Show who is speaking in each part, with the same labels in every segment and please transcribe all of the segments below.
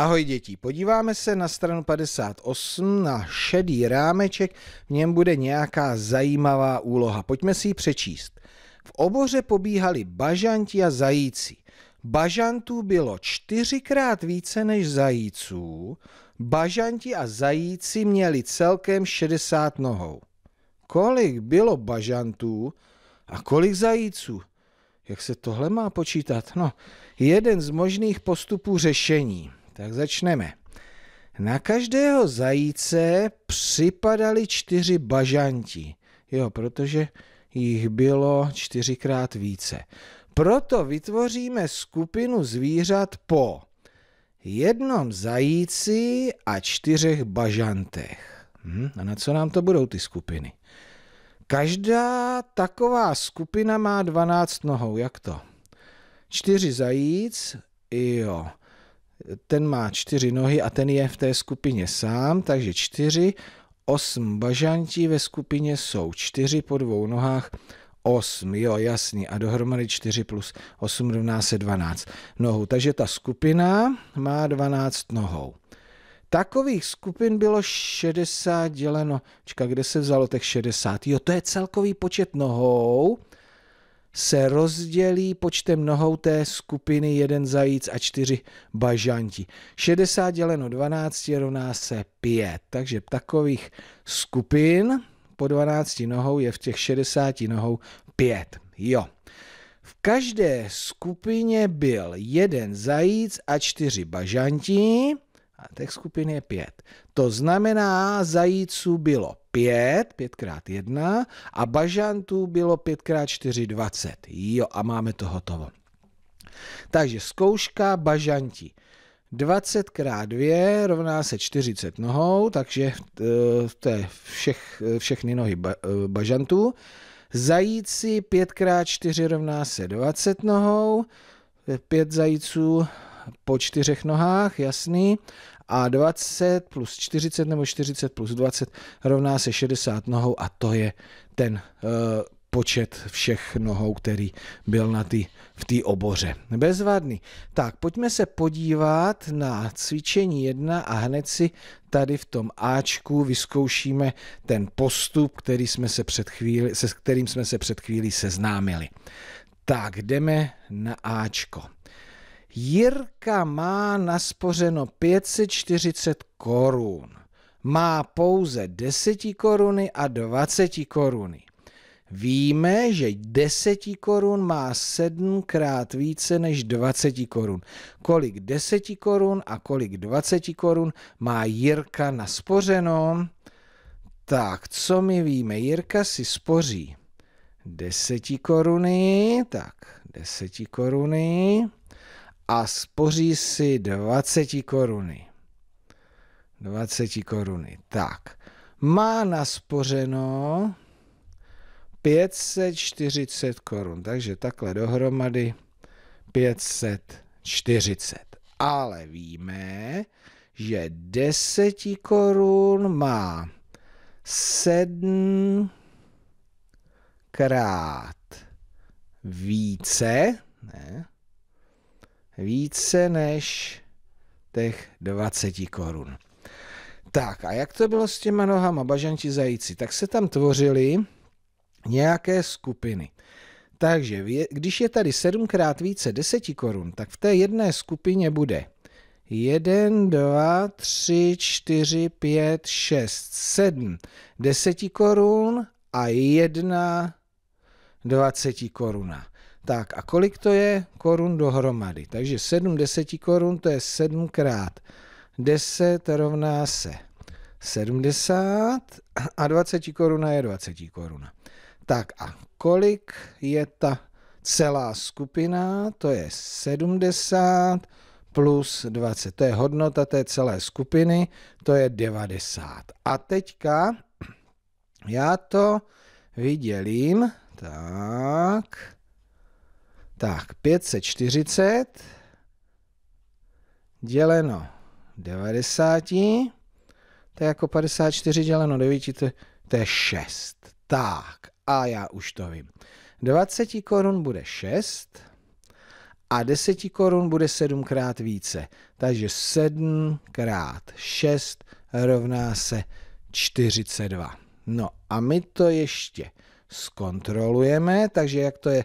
Speaker 1: Ahoj děti, podíváme se na stranu 58 na šedý rámeček, v něm bude nějaká zajímavá úloha. Pojďme si ji přečíst. V oboře pobíhali bažanti a zajíci. Bažantů bylo čtyřikrát více než zajíců. Bažanti a zajíci měli celkem 60 nohou. Kolik bylo bažantů a kolik zajíců? Jak se tohle má počítat? No, jeden z možných postupů řešení. Tak začneme. Na každého zajíce připadali čtyři bažanti. Jo, protože jich bylo čtyřikrát více. Proto vytvoříme skupinu zvířat po jednom zajíci a čtyřech bažantech. Hm? A na co nám to budou ty skupiny? Každá taková skupina má 12 nohou. Jak to? Čtyři zajíc, jo ten má čtyři nohy a ten je v té skupině sám, takže čtyři. Osm bažantí ve skupině jsou čtyři po dvou nohách, osm, jo, jasný. A dohromady čtyři plus osm rovná se dvanáct nohou. Takže ta skupina má dvanáct nohou. Takových skupin bylo 60 děleno. Čka, kde se vzalo těch 60? Jo, to je celkový počet nohou, se rozdělí počtem nohou té skupiny jeden zajíc a čtyři bažanti. 60 děleno 12 rovná se 5. Takže takových skupin po 12 nohou je v těch 60 nohou 5. Jo. V každé skupině byl jeden zajíc a čtyři bažanti. A těch skupin je pět. To znamená, zajíců bylo pět, pětkrát jedna, a bažantů bylo pětkrát čtyři, dvacet. Jo, a máme to hotovo. Takže zkouška bažanti. 20 krát 2 rovná se 40 nohou, takže e, to je všech, všechny nohy e, bažantů. Zajíci 5 krát 4 rovná se 20 nohou, 5 zajíců po čtyřech nohách, jasný a 20 plus 40 nebo 40 plus 20 rovná se 60 nohou a to je ten uh, počet všech nohou, který byl na tý, v té oboře. Bezvadný. Tak, pojďme se podívat na cvičení 1 a hned si tady v tom Ačku vyzkoušíme ten postup, který jsme se před chvíli, se kterým jsme se před chvílí seznámili. Tak, jdeme na Ačko. Jirka má naspořeno 540 korun. Má pouze 10 koruny a 20 koruny. Víme, že 10 korun má 7 krát více než 20 korun. Kolik 10 korun a kolik 20 korun má Jirka naspořeno? Tak, co my víme? Jirka si spoří 10 koruny, tak 10 koruny a spoří si 20 koruny. 20 koruny. Tak. Má naspořeno 540 korun. Takže takhle dohromady 540. Ale víme, že 10 korun má 7 krát více, ne? více než těch 20 korun. Tak a jak to bylo s těma nohama bažanti zajíci? Tak se tam tvořily nějaké skupiny. Takže když je tady sedmkrát více 10 korun, tak v té jedné skupině bude 1, 2, 3, 4, 5, 6, 7 10 korun a 1 20 koruna. Tak a kolik to je korun dohromady? Takže 7 10 korun to je 7 krát 10 rovná se 70 a 20 koruna je 20 koruna. Tak a kolik je ta celá skupina? To je 70 plus 20. To je hodnota té celé skupiny, to je 90. A teďka já to vydělím, tak tak, 540 děleno 90, to je jako 54 děleno 9, to, to je 6. Tak, a já už to vím. 20 korun bude 6 a 10 korun bude 7 krát více. Takže 7 krát 6 rovná se 42. No a my to ještě zkontrolujeme, takže jak to je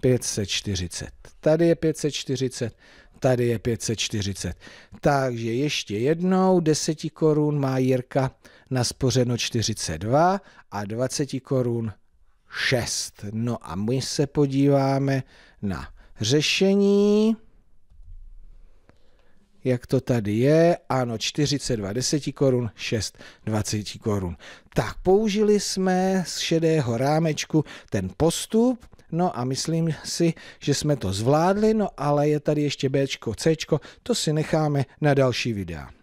Speaker 1: 540. Tady je 540, tady je 540. Takže ještě jednou 10 korun má Jirka naspořeno 42 a 20 korun 6. No a my se podíváme na řešení. Jak to tady je? Ano, 42 10 korun, 6 20 korun. Tak použili jsme z šedého rámečku ten postup, No a myslím si, že jsme to zvládli, no ale je tady ještě Bčko, Cčko, to si necháme na další videa.